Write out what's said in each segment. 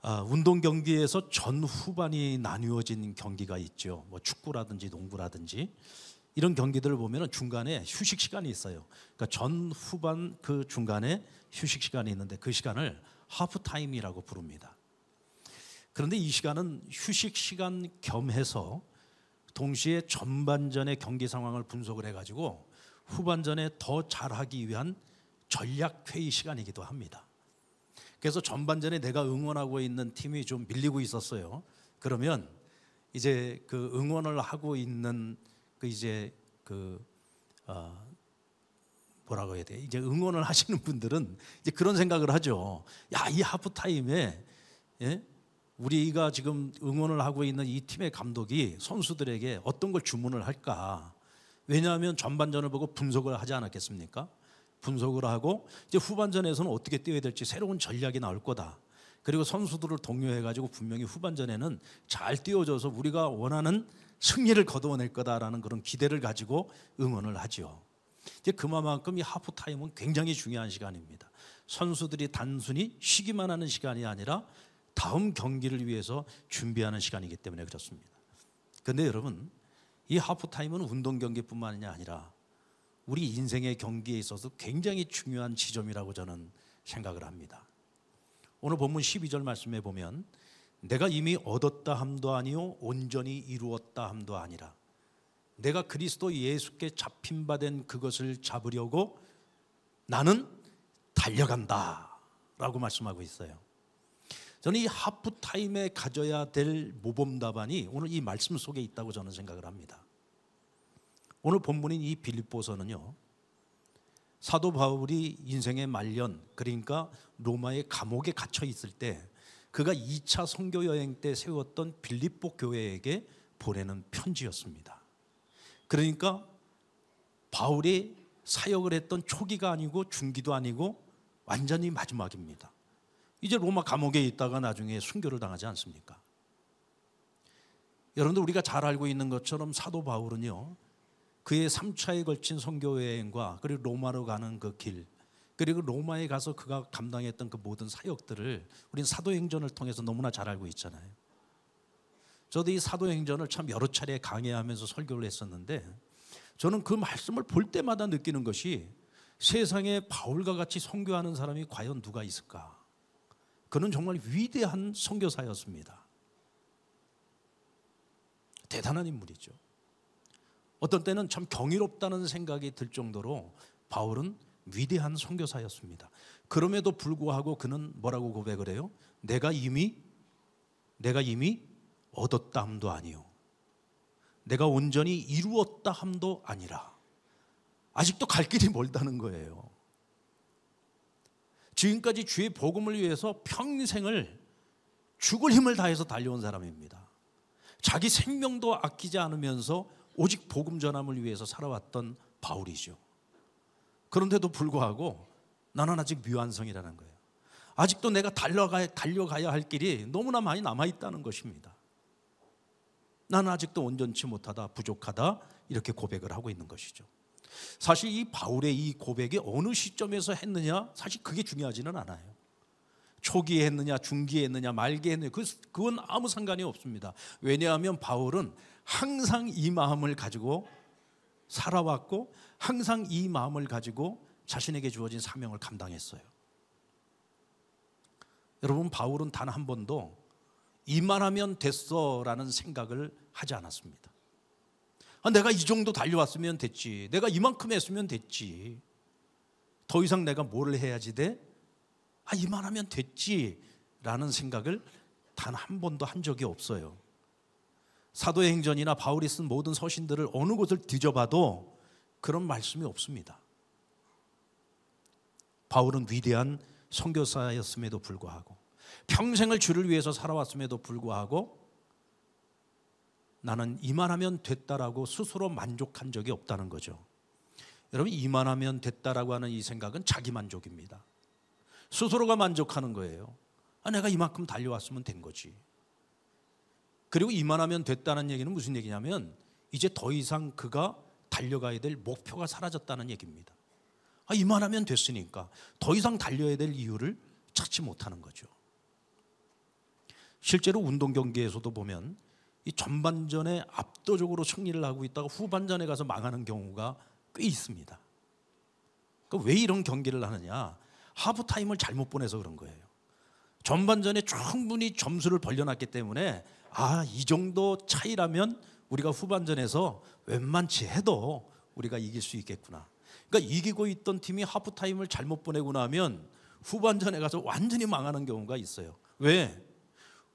아, 운동 경기에서 전 후반이 나뉘어진 경기가 있죠. 뭐 축구라든지 농구라든지 이런 경기들을 보면 중간에 휴식 시간이 있어요. 그러니까 전 후반 그 중간에 휴식 시간이 있는데 그 시간을 하프 타임이라고 부릅니다. 그런데 이 시간은 휴식 시간 겸해서 동시에 전반전의 경기 상황을 분석을 해가지고 후반전에 더 잘하기 위한 전략 회의 시간이기도 합니다. 그래서 전반전에 내가 응원하고 있는 팀이 좀 밀리고 있었어요. 그러면 이제 그 응원을 하고 있는 그 이제 그 어, 뭐라고 해야 돼? 이제 응원을 하시는 분들은 이제 그런 생각을 하죠. 야, 이 하프 타임에 예? 우리가 지금 응원을 하고 있는 이 팀의 감독이 선수들에게 어떤 걸 주문을 할까? 왜냐하면 전반전을 보고 분석을 하지 않았겠습니까? 분석을 하고 이제 후반전에서는 어떻게 뛰어야 될지 새로운 전략이 나올 거다. 그리고 선수들을 독려해 가지고 분명히 후반전에는 잘 뛰어줘서 우리가 원하는 승리를 거두어낼 거다라는 그런 기대를 가지고 응원을 하죠. 이제 그만큼 이 하프 타임은 굉장히 중요한 시간입니다. 선수들이 단순히 쉬기만 하는 시간이 아니라 다음 경기를 위해서 준비하는 시간이기 때문에 그렇습니다. 그런데 여러분 이 하프 타임은 운동 경기뿐만이 아니라 우리 인생의 경기에 있어서 굉장히 중요한 지점이라고 저는 생각을 합니다. 오늘 본문 12절 말씀해 보면 내가 이미 얻었다 함도 아니요 온전히 이루었다 함도 아니라 내가 그리스도 예수께 잡힌 바 된 그것을 잡으려고 나는 달려간다라고 말씀하고 있어요. 저는 이 하프 타임에 가져야 될 모범 답안이 오늘 이 말씀 속에 있다고 저는 생각을 합니다. 오늘 본문인 이 빌립보서는요. 사도 바울이 인생의 말년 그러니까 로마의 감옥에 갇혀 있을 때 그가 2차 선교 여행 때 세웠던 빌립보 교회에게 보내는 편지였습니다. 그러니까 바울이 사역을 했던 초기가 아니고 중기도 아니고 완전히 마지막입니다. 이제 로마 감옥에 있다가 나중에 순교를 당하지 않습니까? 여러분들 우리가 잘 알고 있는 것처럼 사도 바울은요. 그의 3차에 걸친 선교 여행과 그리고 로마로 가는 그 길, 그리고 로마에 가서 그가 감당했던 그 모든 사역들을 우리는 사도행전을 통해서 너무나 잘 알고 있잖아요. 저도 이 사도행전을 참 여러 차례 강의하면서 설교를 했었는데 저는 그 말씀을 볼 때마다 느끼는 것이 세상에 바울과 같이 선교하는 사람이 과연 누가 있을까? 그는 정말 위대한 선교사였습니다. 대단한 인물이죠. 어떤 때는 참 경이롭다는 생각이 들 정도로 바울은 위대한 선교사였습니다. 그럼에도 불구하고 그는 뭐라고 고백을 해요? 내가 이미 내가 이미 얻었다 함도 아니요. 내가 온전히 이루었다 함도 아니라. 아직도 갈 길이 멀다는 거예요. 지금까지 주의 복음을 위해서 평생을 죽을 힘을 다해서 달려온 사람입니다. 자기 생명도 아끼지 않으면서 오직 복음 전함을 위해서 살아왔던 바울이죠. 그런데도 불구하고 나는 아직 미완성이라는 거예요. 아직도 내가 달려가야, 달려가야 할 길이 너무나 많이 남아있다는 것입니다. 나는 아직도 온전치 못하다, 부족하다, 이렇게 고백을 하고 있는 것이죠. 사실 이 바울의 이 고백이 어느 시점에서 했느냐, 사실 그게 중요하지는 않아요. 초기에 했느냐, 중기에 했느냐, 말기에 했느냐, 그, 그건 아무 상관이 없습니다. 왜냐하면 바울은 항상 이 마음을 가지고 살아왔고 항상 이 마음을 가지고 자신에게 주어진 사명을 감당했어요. 여러분 바울은 단 한 번도 이만 하면 됐어라는 생각을 하지 않았습니다. 아, 내가 이 정도 달려왔으면 됐지. 내가 이만큼 했으면 됐지. 더 이상 내가 뭘 해야지 돼? 아 이만 하면 됐지라는 생각을 단 한 번도 한 적이 없어요. 사도의 행전이나 바울이 쓴 모든 서신들을 어느 곳을 뒤져봐도 그런 말씀이 없습니다. 바울은 위대한 선교사였음에도 불구하고 평생을 주를 위해서 살아왔음에도 불구하고 나는 이만하면 됐다라고 스스로 만족한 적이 없다는 거죠. 여러분 이만하면 됐다라고 하는 이 생각은 자기 만족입니다. 스스로가 만족하는 거예요. 아, 내가 이만큼 달려왔으면 된 거지. 그리고 이만하면 됐다는 얘기는 무슨 얘기냐면 이제 더 이상 그가 달려가야 될 목표가 사라졌다는 얘기입니다. 아, 이만하면 됐으니까 더 이상 달려야 될 이유를 찾지 못하는 거죠. 실제로 운동 경기에서도 보면 이 전반전에 압도적으로 승리를 하고 있다가 후반전에 가서 망하는 경우가 꽤 있습니다. 그왜 그러니까 이런 경기를 하느냐? 하부 타임을 잘못 보내서 그런 거예요. 전반전에 충분히 점수를 벌려놨기 때문에 아, 이 정도 차이라면 우리가 후반전에서 웬만치 해도 우리가 이길 수 있겠구나. 그러니까 이기고 있던 팀이 하프타임을 잘못 보내고 나면 후반전에 가서 완전히 망하는 경우가 있어요. 왜?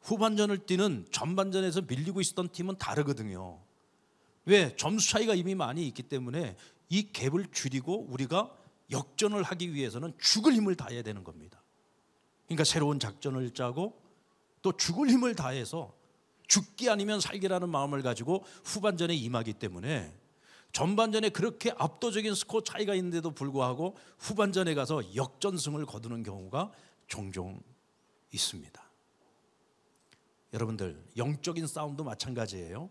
후반전을 뛰는 전반전에서 밀리고 있었던 팀은 다르거든요. 왜? 점수 차이가 이미 많이 있기 때문에 이 갭을 줄이고 우리가 역전을 하기 위해서는 죽을 힘을 다해야 되는 겁니다. 그러니까 새로운 작전을 짜고 또 죽을 힘을 다해서 죽기 아니면 살기라는 마음을 가지고 후반전에 임하기 때문에 전반전에 그렇게 압도적인 스코어 차이가 있는데도 불구하고 후반전에 가서 역전승을 거두는 경우가 종종 있습니다. 여러분들 영적인 싸움도 마찬가지예요.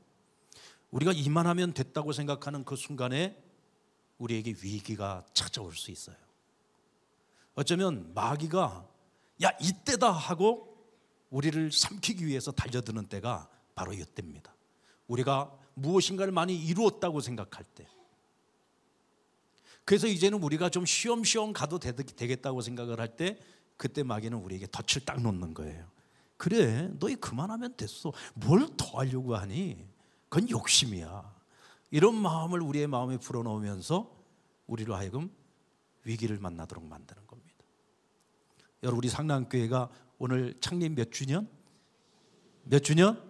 우리가 이만하면 됐다고 생각하는 그 순간에 우리에게 위기가 찾아올 수 있어요. 어쩌면 마귀가 야 이때다 하고 우리를 삼키기 위해서 달려드는 때가 바로 이때입니다. 우리가 무엇인가를 많이 이루었다고 생각할 때. 그래서 이제는 우리가 좀 쉬엄쉬엄 가도 되겠다고 생각을 할 때 그때 마귀는 우리에게 덫을 딱 놓는 거예요. 그래, 너희 그만하면 됐어. 뭘 더 하려고 하니? 그건 욕심이야. 이런 마음을 우리의 마음에 불어넣으면서 우리로 하여금 위기를 만나도록 만드는 겁니다. 여러분, 우리 상남교회가 오늘 창립 몇 주년? 몇 주년?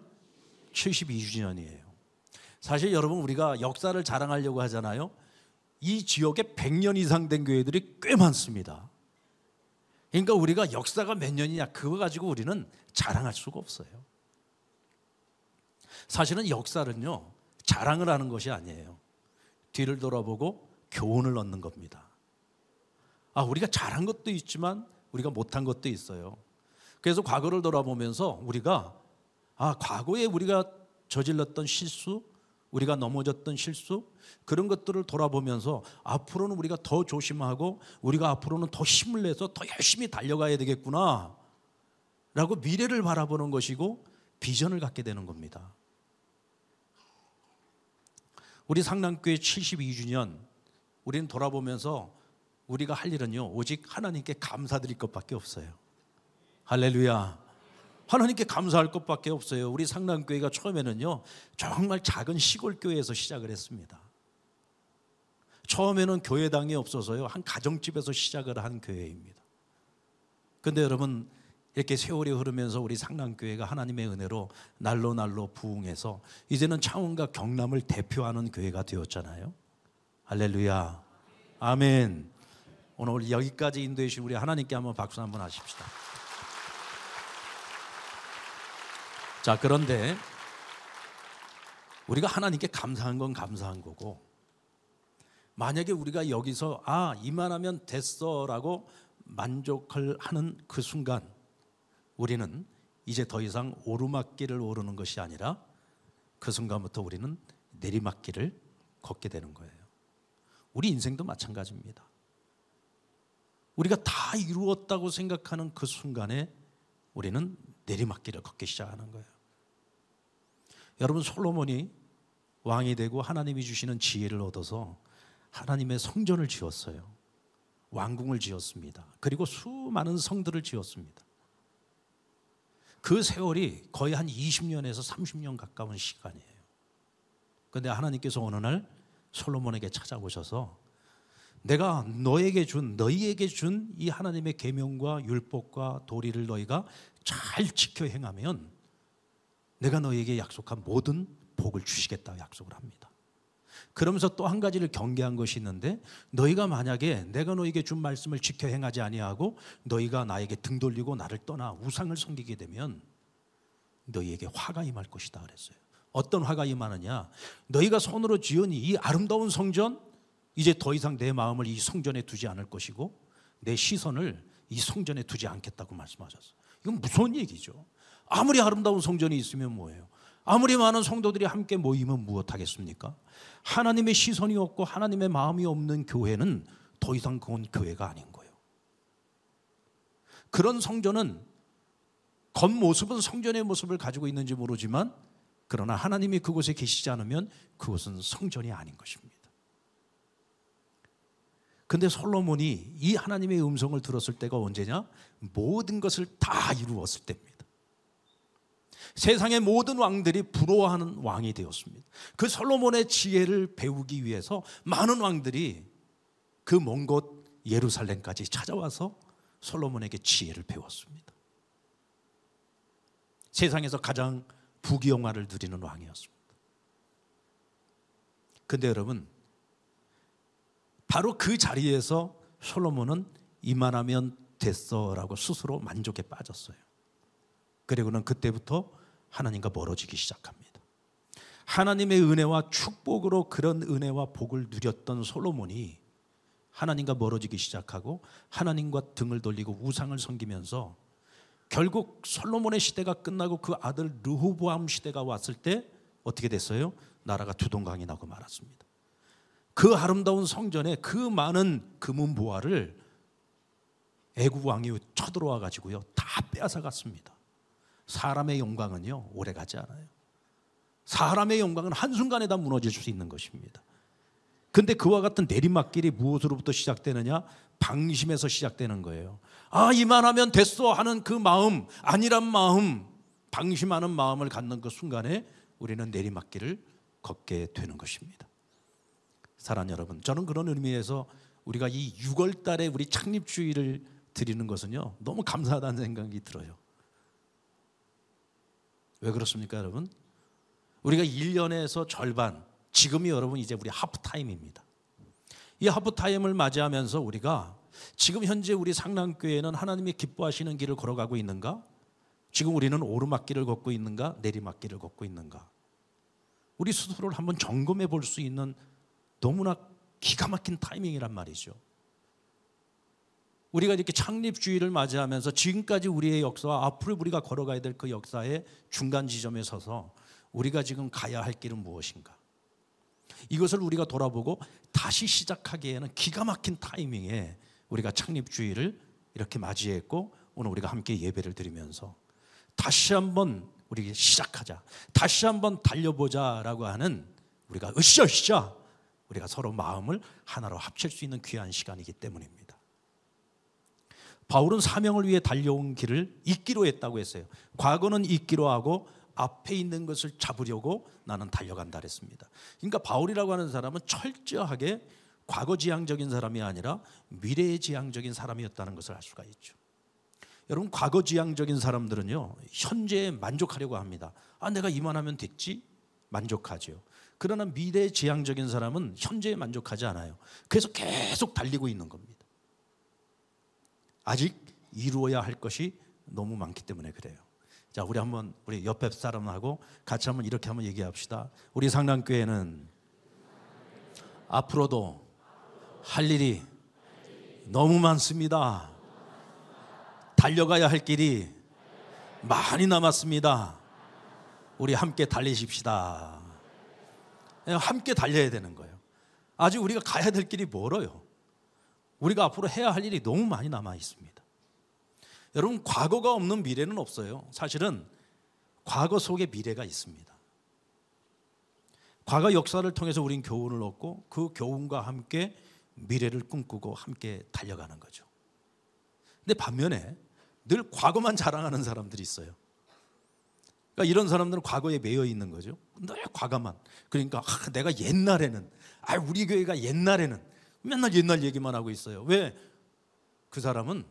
72주년이에요. 사실 여러분 우리가 역사를 자랑하려고 하잖아요. 이 지역에 100년 이상 된 교회들이 꽤 많습니다. 그러니까 우리가 역사가 몇 년이냐 그거 가지고 우리는 자랑할 수가 없어요. 사실은 역사는요 자랑을 하는 것이 아니에요. 뒤를 돌아보고 교훈을 얻는 겁니다. 아 우리가 잘한 것도 있지만 우리가 못한 것도 있어요. 그래서 과거를 돌아보면서 우리가 아, 과거에 우리가 저질렀던 실수, 우리가 넘어졌던 실수, 그런 것들을 돌아보면서 앞으로는 우리가 더 조심하고 우리가 앞으로는 더 힘을 내서 더 열심히 달려가야 되겠구나. 라고 미래를 바라보는 것이고 비전을 갖게 되는 겁니다. 우리 상남교회 72주년 우리는 돌아보면서 우리가 할 일은요 오직 하나님께 감사드릴 것밖에 없어요. 할렐루야. 하나님께 감사할 것밖에 없어요. 우리 상남교회가 처음에는요, 정말 작은 시골교회에서 시작을 했습니다. 처음에는 교회당이 없어서요, 한 가정집에서 시작을 한 교회입니다. 근데 여러분, 이렇게 세월이 흐르면서 우리 상남교회가 하나님의 은혜로 날로 날로 부흥해서 이제는 창원과 경남을 대표하는 교회가 되었잖아요. 할렐루야. 아멘. 오늘 여기까지 인도해 주신 우리 하나님께 한번 박수 한번 하십시다. 자, 그런데 우리가 하나님께 감사한 건 감사한 거고 만약에 우리가 여기서 아, 이만하면 됐어라고 만족을 하는 그 순간 우리는 이제 더 이상 오르막길을 오르는 것이 아니라 그 순간부터 우리는 내리막길을 걷게 되는 거예요. 우리 인생도 마찬가지입니다. 우리가 다 이루었다고 생각하는 그 순간에 우리는 내리막길을 걷기 시작하는 거예요. 여러분 솔로몬이 왕이 되고 하나님이 주시는 지혜를 얻어서 하나님의 성전을 지었어요. 왕궁을 지었습니다. 그리고 수많은 성들을 지었습니다. 그 세월이 거의 한 20년에서 30년 가까운 시간이에요. 그런데 하나님께서 어느 날 솔로몬에게 찾아오셔서 내가 너에게 준 너희에게 준 이 하나님의 계명과 율법과 도리를 너희가 잘 지켜 행하면 내가 너에게 약속한 모든 복을 주시겠다 약속을 합니다. 그러면서 또 한 가지를 경계한 것이 있는데 너희가 만약에 내가 너에게 준 말씀을 지켜 행하지 아니하고 너희가 나에게 등 돌리고 나를 떠나 우상을 섬기게 되면 너희에게 화가 임할 것이다 그랬어요. 어떤 화가 임하느냐? 너희가 손으로 지은 이 아름다운 성전 이제 더 이상 내 마음을 이 성전에 두지 않을 것이고 내 시선을 이 성전에 두지 않겠다고 말씀하셨어 이건 무서운 얘기죠. 아무리 아름다운 성전이 있으면 뭐예요? 아무리 많은 성도들이 함께 모이면 무엇하겠습니까? 하나님의 시선이 없고 하나님의 마음이 없는 교회는 더 이상 그건 교회가 아닌 거예요. 그런 성전은 겉모습은 성전의 모습을 가지고 있는지 모르지만 그러나 하나님이 그곳에 계시지 않으면 그것은 성전이 아닌 것입니다. 근데 솔로몬이 이 하나님의 음성을 들었을 때가 언제냐? 모든 것을 다 이루었을 때입니다. 세상의 모든 왕들이 부러워하는 왕이 되었습니다. 그 솔로몬의 지혜를 배우기 위해서 많은 왕들이 그 먼 곳 예루살렘까지 찾아와서 솔로몬에게 지혜를 배웠습니다. 세상에서 가장 부귀영화를 누리는 왕이었습니다. 근데 여러분 바로 그 자리에서 솔로몬은 이만하면 됐어라고 스스로 만족에 빠졌어요. 그리고는 그때부터 하나님과 멀어지기 시작합니다. 하나님의 은혜와 축복으로 그런 은혜와 복을 누렸던 솔로몬이 하나님과 멀어지기 시작하고 하나님과 등을 돌리고 우상을 섬기면서 결국 솔로몬의 시대가 끝나고 그 아들 르호보암 시대가 왔을 때 어떻게 됐어요? 나라가 두동강이 나고 말았습니다. 그 아름다운 성전에 그 많은 금은 보화를 애굽 왕이 쳐들어와 가지고요 다 빼앗아 갔습니다. 사람의 영광은요, 오래 가지 않아요. 사람의 영광은 한순간에 다 무너질 수 있는 것입니다. 근데 그와 같은 내리막길이 무엇으로부터 시작되느냐? 방심에서 시작되는 거예요. 아, 이만하면 됐어 하는 그 마음, 아니란 마음, 방심하는 마음을 갖는 그 순간에 우리는 내리막길을 걷게 되는 것입니다. 사랑 여러분, 저는 그런 의미에서 우리가 이 6월 달에 우리 창립주의를 드리는 것은요, 너무 감사하다는 생각이 들어요. 왜 그렇습니까, 여러분? 우리가 1년에서 절반, 지금이 여러분 이제 우리 하프타임입니다. 이 하프타임을 맞이하면서 우리가 지금 현재 우리 상랑교회는 하나님이 기뻐하시는 길을 걸어가고 있는가? 지금 우리는 오르막길을 걷고 있는가? 내리막길을 걷고 있는가? 우리 스스로를 한번 점검해 볼 수 있는 너무나 기가 막힌 타이밍이란 말이죠. 우리가 이렇게 창립주의를 맞이하면서 지금까지 우리의 역사와 앞으로 우리가 걸어가야 될 그 역사의 중간 지점에 서서 우리가 지금 가야 할 길은 무엇인가? 이것을 우리가 돌아보고 다시 시작하기에는 기가 막힌 타이밍에 우리가 창립주의를 이렇게 맞이했고 오늘 우리가 함께 예배를 드리면서 다시 한번 우리 시작하자. 다시 한번 달려보자라고 하는 우리가 으쌰으쌰 우리가 서로 마음을 하나로 합칠 수 있는 귀한 시간이기 때문입니다. 바울은 사명을 위해 달려온 길을 잊기로 했다고 했어요. 과거는 잊기로 하고 앞에 있는 것을 잡으려고 나는 달려간다 그습니다 그러니까 바울이라고 하는 사람은 철저하게 과거 지향적인 사람이 아니라 미래 지향적인 사람이었다는 것을 알 수가 있죠. 여러분 과거 지향적인 사람들은요. 현재에 만족하려고 합니다. 아 내가 이만하면 됐지? 만족하죠. 그러나 미래 지향적인 사람은 현재에 만족하지 않아요. 그래서 계속 달리고 있는 겁니다. 아직 이루어야 할 것이 너무 많기 때문에 그래요. 자, 우리 한번 우리 옆에 사람하고 같이 한번 이렇게 한번 얘기합시다. 우리 상담교회는 앞으로도 할 일이 너무 많습니다. 달려가야 할 길이 많이 남았습니다. 우리 함께 달리십시다. 예, 함께 달려야 되는 거예요. 아직 우리가 가야 될 길이 멀어요. 우리가 앞으로 해야 할 일이 너무 많이 남아 있습니다. 여러분, 과거가 없는 미래는 없어요. 사실은 과거 속에 미래가 있습니다. 과거 역사를 통해서 우린 교훈을 얻고 그 교훈과 함께 미래를 꿈꾸고 함께 달려가는 거죠. 근데 반면에 늘 과거만 자랑하는 사람들이 있어요. 그러니까 이런 사람들은 과거에 매여 있는 거죠. 늘 과거만. 그러니까 아, 내가 옛날에는 아 우리 교회가 옛날에는 맨날 옛날 얘기만 하고 있어요. 왜? 그 사람은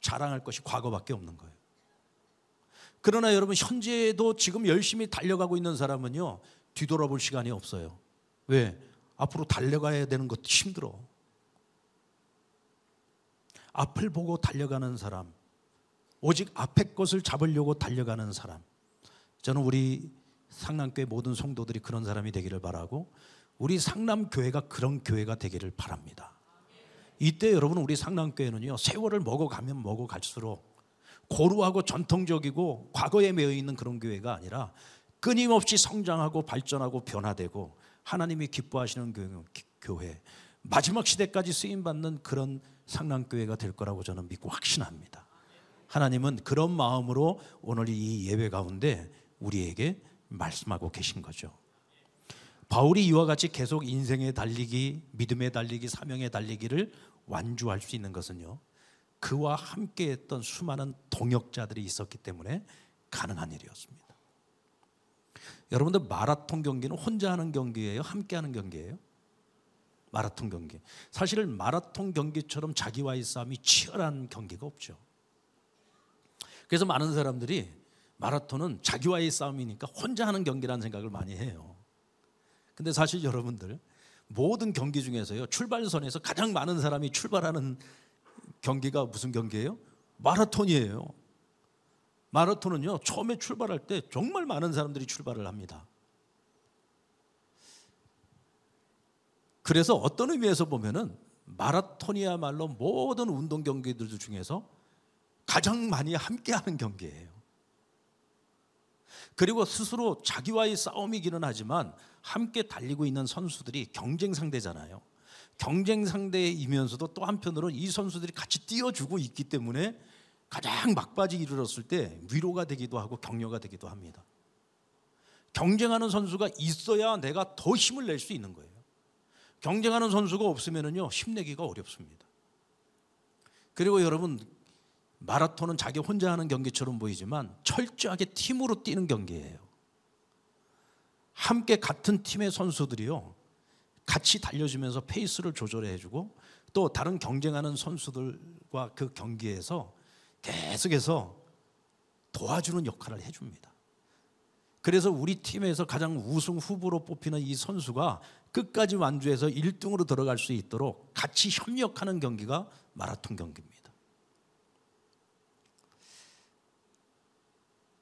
자랑할 것이 과거밖에 없는 거예요. 그러나 여러분 현재도 지금 열심히 달려가고 있는 사람은요. 뒤돌아볼 시간이 없어요. 왜? 앞으로 달려가야 되는 것도 힘들어. 앞을 보고 달려가는 사람, 오직 앞의 것을 잡으려고 달려가는 사람. 저는 우리 상남교회 모든 성도들이 그런 사람이 되기를 바라고 우리 상남교회가 그런 교회가 되기를 바랍니다. 이때 여러분 우리 상남교회는요 세월을 먹어가면 먹어갈수록 고루하고 전통적이고 과거에 매여 있는 그런 교회가 아니라 끊임없이 성장하고 발전하고 변화되고 하나님이 기뻐하시는 교회 마지막 시대까지 쓰임 받는 그런 상남교회가 될 거라고 저는 믿고 확신합니다. 하나님은 그런 마음으로 오늘 이 예배 가운데 우리에게 말씀하고 계신 거죠. 바울이 이와 같이 계속 인생의 달리기, 믿음의 달리기, 사명의 달리기를 완주할 수 있는 것은요. 그와 함께 했던 수많은 동역자들이 있었기 때문에 가능한 일이었습니다. 여러분들 마라톤 경기는 혼자 하는 경기예요? 함께 하는 경기예요? 마라톤 경기. 사실 마라톤 경기처럼 자기와의 싸움이 치열한 경기가 없죠. 그래서 많은 사람들이 마라톤은 자기와의 싸움이니까 혼자 하는 경기라는 생각을 많이 해요. 근데 사실 여러분들 모든 경기 중에서요 출발선에서 가장 많은 사람이 출발하는 경기가 무슨 경기예요? 마라톤이에요. 마라톤은요 처음에 출발할 때 정말 많은 사람들이 출발을 합니다. 그래서 어떤 의미에서 보면은 마라톤이야말로 모든 운동 경기들 중에서 가장 많이 함께하는 경기예요. 그리고 스스로 자기와의 싸움이기는 하지만 함께 달리고 있는 선수들이 경쟁 상대잖아요. 경쟁 상대이면서도 또 한편으로는 이 선수들이 같이 뛰어주고 있기 때문에 가장 막바지 이르렀을 때 위로가 되기도 하고 격려가 되기도 합니다. 경쟁하는 선수가 있어야 내가 더 힘을 낼 수 있는 거예요. 경쟁하는 선수가 없으면요 힘내기가 어렵습니다. 그리고 여러분 마라톤은 자기 혼자 하는 경기처럼 보이지만 철저하게 팀으로 뛰는 경기예요. 함께 같은 팀의 선수들이요. 같이 달려주면서 페이스를 조절해 주고 또 다른 경쟁하는 선수들과 그 경기에서 계속해서 도와주는 역할을 해 줍니다. 그래서 우리 팀에서 가장 우승 후보로 뽑히는 이 선수가 끝까지 완주해서 1등으로 들어갈 수 있도록 같이 협력하는 경기가 마라톤 경기입니다.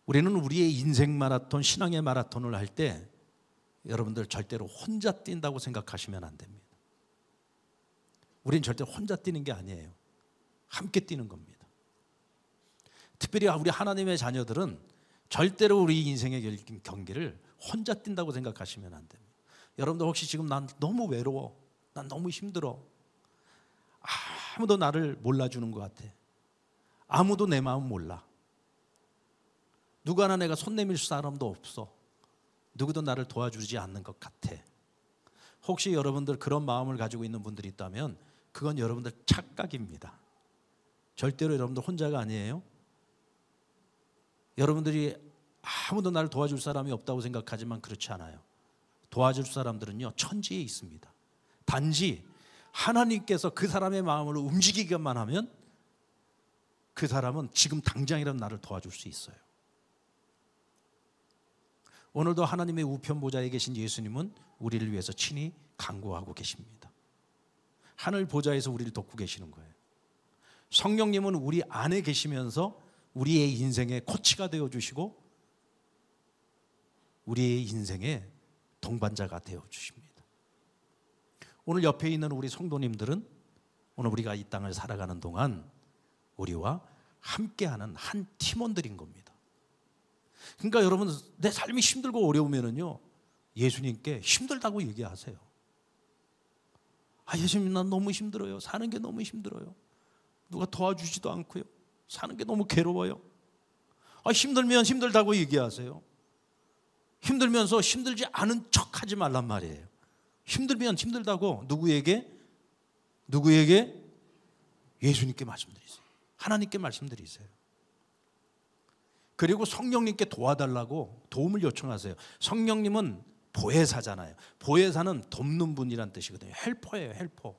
우리는 우리의 인생 마라톤, 신앙의 마라톤을 할 때 여러분들 절대로 혼자 뛴다고 생각하시면 안 됩니다. 우린 절대 혼자 뛰는 게 아니에요. 함께 뛰는 겁니다. 특별히 아, 우리 하나님의 자녀들은 절대로 우리 인생의 경기를 혼자 뛴다고 생각하시면 안 됩니다. 여러분들 혹시 지금 난 너무 외로워. 난 너무 힘들어. 아무도 나를 몰라주는 것 같아. 아무도 내 마음 몰라. 누구 나 내가 손 내밀 사람도 없어. 누구도 나를 도와주지 않는 것 같아. 혹시 여러분들 그런 마음을 가지고 있는 분들이 있다면 그건 여러분들 착각입니다. 절대로 여러분들 혼자가 아니에요. 여러분들이 아무도 나를 도와줄 사람이 없다고 생각하지만 그렇지 않아요. 도와줄 사람들은요, 천지에 있습니다. 단지 하나님께서 그 사람의 마음을 움직이기만 하면 그 사람은 지금 당장이라도 나를 도와줄 수 있어요. 오늘도 하나님의 우편 보좌에 계신 예수님은 우리를 위해서 친히 강구하고 계십니다. 하늘 보좌에서 우리를 돕고 계시는 거예요. 성령님은 우리 안에 계시면서 우리의 인생의 코치가 되어 주시고 우리의 인생의 동반자가 되어 주십니다. 오늘 옆에 있는 우리 성도님들은 오늘 우리가 이 땅을 살아가는 동안 우리와 함께하는 한 팀원들인 겁니다. 그러니까 여러분 내 삶이 힘들고 어려우면은요 예수님께 힘들다고 얘기하세요. 아 예수님 난 너무 힘들어요. 사는 게 너무 힘들어요. 누가 도와주지도 않고요. 사는 게 너무 괴로워요. 아 힘들면 힘들다고 얘기하세요. 힘들면서 힘들지 않은 척하지 말란 말이에요. 힘들면 힘들다고 누구에게 누구에게 예수님께 말씀드리세요. 하나님께 말씀드리세요. 그리고 성령님께 도와달라고 도움을 요청하세요. 성령님은 보혜사잖아요. 보혜사는 돕는 분이란 뜻이거든요. 헬퍼예요, 헬퍼.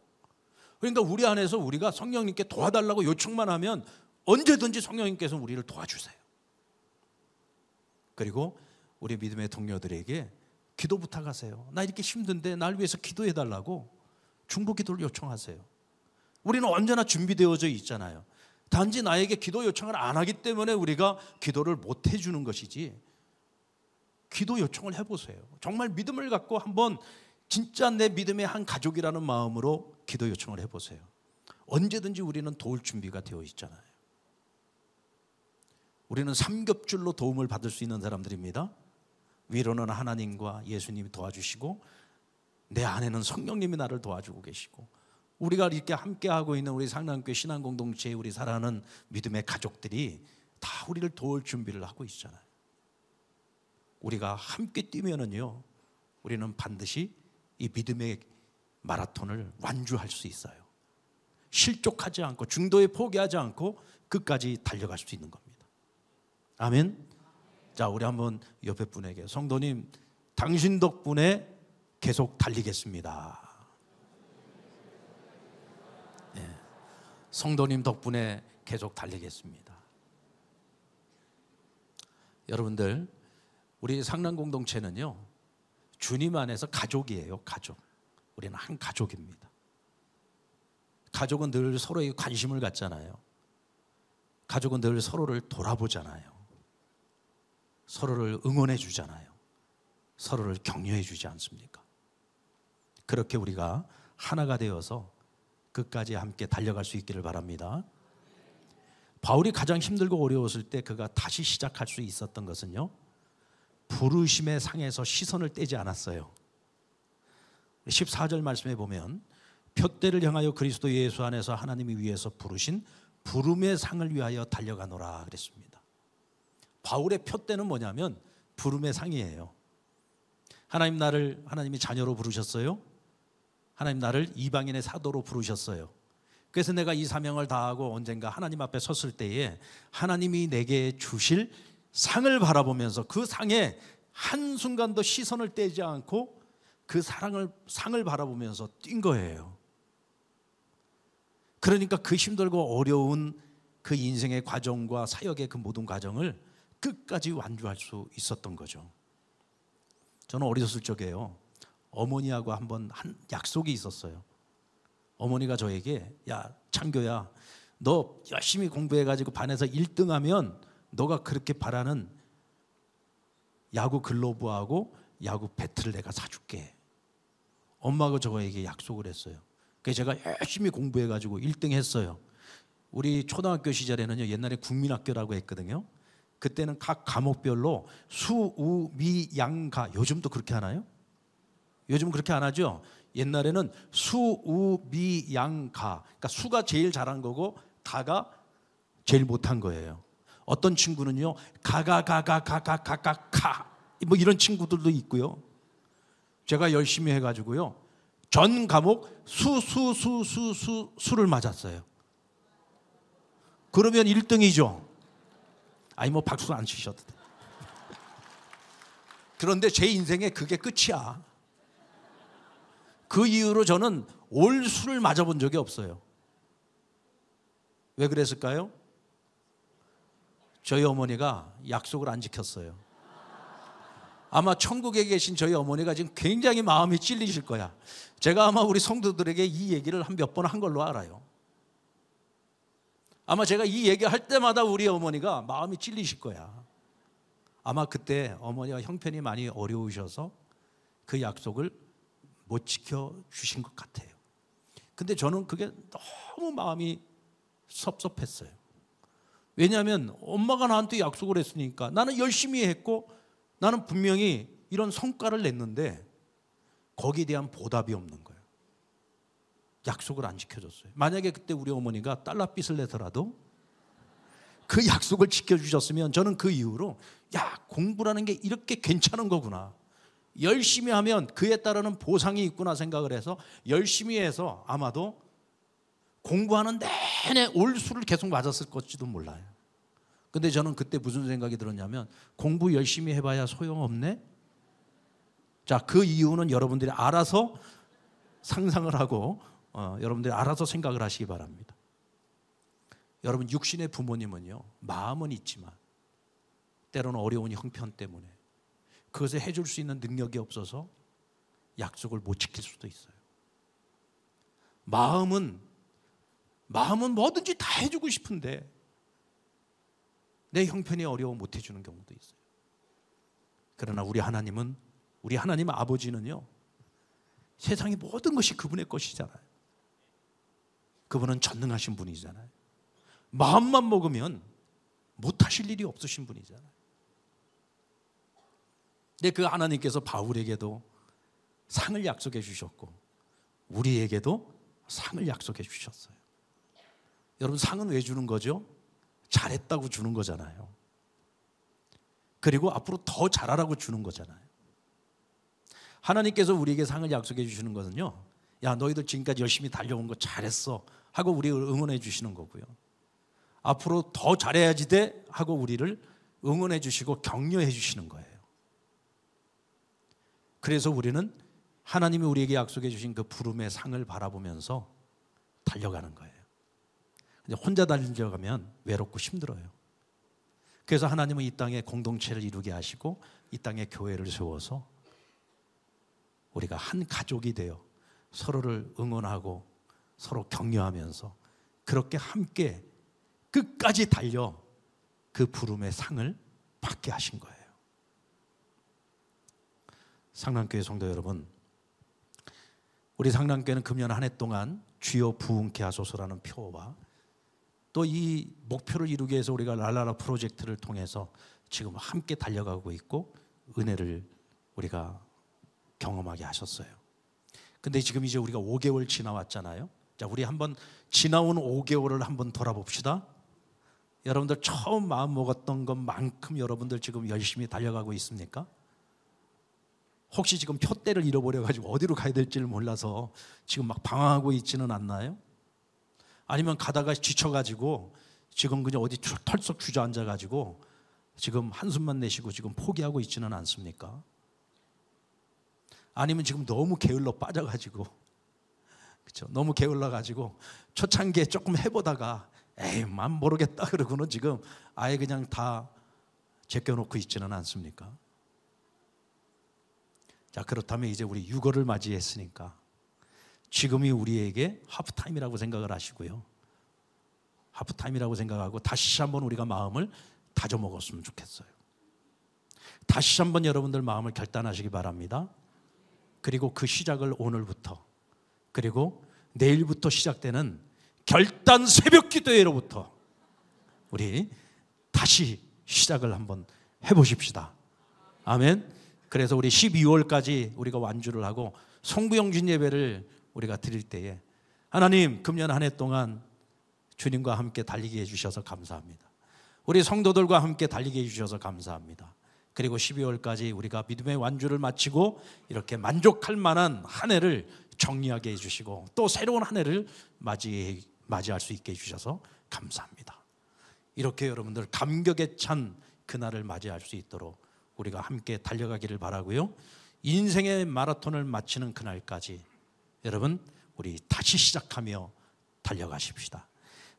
그러니까 우리 안에서 우리가 성령님께 도와달라고 요청만 하면 언제든지 성령님께서 우리를 도와주세요. 그리고 우리 믿음의 동료들에게 기도 부탁하세요. 나 이렇게 힘든데 날 위해서 기도해 달라고 중보 기도를 요청하세요. 우리는 언제나 준비되어져 있잖아요. 단지 나에게 기도 요청을 안 하기 때문에 우리가 기도를 못 해주는 것이지. 기도 요청을 해보세요. 정말 믿음을 갖고 한번 진짜 내 믿음의 한 가족이라는 마음으로 기도 요청을 해보세요. 언제든지 우리는 도울 준비가 되어 있잖아요. 우리는 삼겹줄로 도움을 받을 수 있는 사람들입니다. 위로는 하나님과 예수님이 도와주시고 내 안에는 성령님이 나를 도와주고 계시고 우리가 이렇게 함께하고 있는 우리 상남교회 신앙공동체 우리 사랑하는 믿음의 가족들이 다 우리를 도울 준비를 하고 있잖아요. 우리가 함께 뛰면은요, 우리는 반드시 이 믿음의 마라톤을 완주할 수 있어요. 실족하지 않고 중도에 포기하지 않고 끝까지 달려갈 수 있는 겁니다. 아멘. 자, 우리 한번 옆에 분에게 성도님, 당신 덕분에 계속 달리겠습니다. 성도님 덕분에 계속 달리겠습니다. 여러분들, 우리 상남 공동체는요. 주님 안에서 가족이에요, 가족. 우리는 한 가족입니다. 가족은 늘 서로의 관심을 갖잖아요. 가족은 늘 서로를 돌아보잖아요. 서로를 응원해 주잖아요. 서로를 격려해 주지 않습니까? 그렇게 우리가 하나가 되어서 끝까지 함께 달려갈 수 있기를 바랍니다. 바울이 가장 힘들고 어려웠을 때 그가 다시 시작할 수 있었던 것은요. 부르심의 상에서 시선을 떼지 않았어요. 14절 말씀에 보면 표대를 향하여 그리스도 예수 안에서 하나님이 위에서 부르신 부름의 상을 위하여 달려가노라 그랬습니다. 바울의 표대는 뭐냐면 부름의 상이에요. 하나님 나를 하나님이 자녀로 부르셨어요. 하나님 나를 이방인의 사도로 부르셨어요. 그래서 내가 이 사명을 다하고 언젠가 하나님 앞에 섰을 때에 하나님이 내게 주실 상을 바라보면서 그 상에 한순간도 시선을 떼지 않고 그 사랑을 상을 바라보면서 뛴 거예요. 그러니까 그 힘들고 어려운 그 인생의 과정과 사역의 그 모든 과정을 끝까지 완주할 수 있었던 거죠. 저는 어렸을 적에요. 어머니하고 한번 한 약속이 있었어요. 어머니가 저에게 야 창교야 너 열심히 공부해가지고 반에서 1등하면 너가 그렇게 바라는 야구 글로브하고 야구 배트를 내가 사줄게. 엄마가 저에게 약속을 했어요. 그래서 제가 열심히 공부해가지고 1등 했어요. 우리 초등학교 시절에는요 옛날에 국민학교라고 했거든요. 그때는 각 과목별로 수, 우, 미, 양, 가 요즘도 그렇게 하나요? 요즘 그렇게 안 하죠. 옛날에는 수 우 미 양가. 그러니까 수가 제일 잘한 거고 가가 제일 못한 거예요. 어떤 친구는요. 가가가가가가가가 가뭐 이런 친구들도 있고요. 제가 열심히 해 가지고요. 전 과목 수 수 수 수 수 수를 맞았어요. 그러면 1등이죠. 아니 뭐 박수 안치셨도 돼. 그런데 제 인생에 그게 끝이야. 그 이후로 저는 올 수를 맞아본 적이 없어요. 왜 그랬을까요? 저희 어머니가 약속을 안 지켰어요. 아마 천국에 계신 저희 어머니가 지금 굉장히 마음이 찔리실 거야. 제가 아마 우리 성도들에게 이 얘기를 한 몇번 한 걸로 알아요. 아마 제가 이 얘기할 때마다 우리 어머니가 마음이 찔리실 거야. 아마 그때 어머니가 형편이 많이 어려우셔서 그 약속을 못 지켜 주신 것 같아요. 근데 저는 그게 너무 마음이 섭섭했어요. 왜냐하면 엄마가 나한테 약속을 했으니까 나는 열심히 했고 나는 분명히 이런 성과를 냈는데 거기에 대한 보답이 없는 거예요. 약속을 안 지켜줬어요. 만약에 그때 우리 어머니가 달러빚을 내더라도 그 약속을 지켜주셨으면 저는 그 이후로 야 공부라는 게 이렇게 괜찮은 거구나 열심히 하면 그에 따르는 보상이 있구나 생각을 해서 열심히 해서 아마도 공부하는 내내 올수를 계속 맞았을 것지도 몰라요. 근데 저는 그때 무슨 생각이 들었냐면 공부 열심히 해봐야 소용없네? 자, 그 이유는 여러분들이 알아서 상상을 하고 어, 여러분들이 알아서 생각을 하시기 바랍니다. 여러분 육신의 부모님은요 마음은 있지만 때로는 어려운 형편 때문에 그것을 해줄 수 있는 능력이 없어서 약속을 못 지킬 수도 있어요. 마음은 마음은 뭐든지 다 해주고 싶은데 내 형편이 어려워 못 해주는 경우도 있어요. 그러나 우리 하나님은 우리 하나님 아버지는요 세상의 모든 것이 그분의 것이잖아요. 그분은 전능하신 분이잖아요. 마음만 먹으면 못하실 일이 없으신 분이잖아요. 근데 그 하나님께서 바울에게도 상을 약속해 주셨고 우리에게도 상을 약속해 주셨어요. 여러분 상은 왜 주는 거죠? 잘했다고 주는 거잖아요. 그리고 앞으로 더 잘하라고 주는 거잖아요. 하나님께서 우리에게 상을 약속해 주시는 것은요. 야, 너희들 지금까지 열심히 달려온 거 잘했어. 하고 우리를 응원해 주시는 거고요. 앞으로 더 잘해야지 돼 하고 우리를 응원해 주시고 격려해 주시는 거예요. 그래서 우리는 하나님이 우리에게 약속해 주신 그 부름의 상을 바라보면서 달려가는 거예요. 근데 혼자 달려가면 외롭고 힘들어요. 그래서 하나님은 이 땅에 공동체를 이루게 하시고 이 땅에 교회를 세워서 우리가 한 가족이 되어 서로를 응원하고 서로 격려하면서 그렇게 함께 끝까지 달려 그 부름의 상을 받게 하신 거예요. 상남교회 성도 여러분, 우리 상남교회는 금년 한 해 동안 주여 부흥케 하소서라는 표와 또 이 목표를 이루기 위해서 우리가 랄라라 프로젝트를 통해서 지금 함께 달려가고 있고 은혜를 우리가 경험하게 하셨어요. 근데 지금 이제 우리가 5개월 지나왔잖아요. 자, 우리 한번 지나온 5개월을 한번 돌아봅시다. 여러분들 처음 마음 먹었던 것만큼 여러분들 지금 열심히 달려가고 있습니까? 혹시 지금 표대를 잃어버려가지고 어디로 가야 될지를 몰라서 지금 막 방황하고 있지는 않나요? 아니면 가다가 지쳐가지고 지금 그냥 어디 털썩 주저앉아가지고 지금 한숨만 내쉬고 지금 포기하고 있지는 않습니까? 아니면 지금 너무 게을러 빠져가지고 그렇죠? 너무 게을러가지고 초창기에 조금 해보다가 에이 맘 모르겠다 그러고는 지금 아예 그냥 다 제껴놓고 있지는 않습니까? 자, 그렇다면 이제 우리 육어를 맞이했으니까 지금이 우리에게 하프타임이라고 생각을 하시고요. 하프타임이라고 생각하고 다시 한번 우리가 마음을 다져먹었으면 좋겠어요. 다시 한번 여러분들 마음을 결단하시기 바랍니다. 그리고 그 시작을 오늘부터 그리고 내일부터 시작되는 결단 새벽 기도회로부터 우리 다시 시작을 한번 해보십시다. 아멘. 그래서 우리 12월까지 우리가 완주를 하고 송부영진 예배를 우리가 드릴 때에 하나님 금년 한 해 동안 주님과 함께 달리게 해주셔서 감사합니다. 우리 성도들과 함께 달리게 해주셔서 감사합니다. 그리고 12월까지 우리가 믿음의 완주를 마치고 이렇게 만족할 만한 한 해를 정리하게 해주시고 또 새로운 한 해를 맞이, 맞이할 수 있게 해주셔서 감사합니다. 이렇게 여러분들 감격에 찬 그날을 맞이할 수 있도록 우리가 함께 달려가기를 바라고요. 인생의 마라톤을 마치는 그날까지 여러분 우리 다시 시작하며 달려가십시다.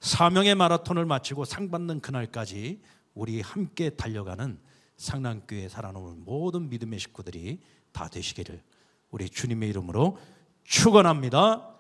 사명의 마라톤을 마치고 상 받는 그날까지 우리 함께 달려가는 상남교회 살아남은 모든 믿음의 식구들이 다 되시기를 우리 주님의 이름으로 축원합니다.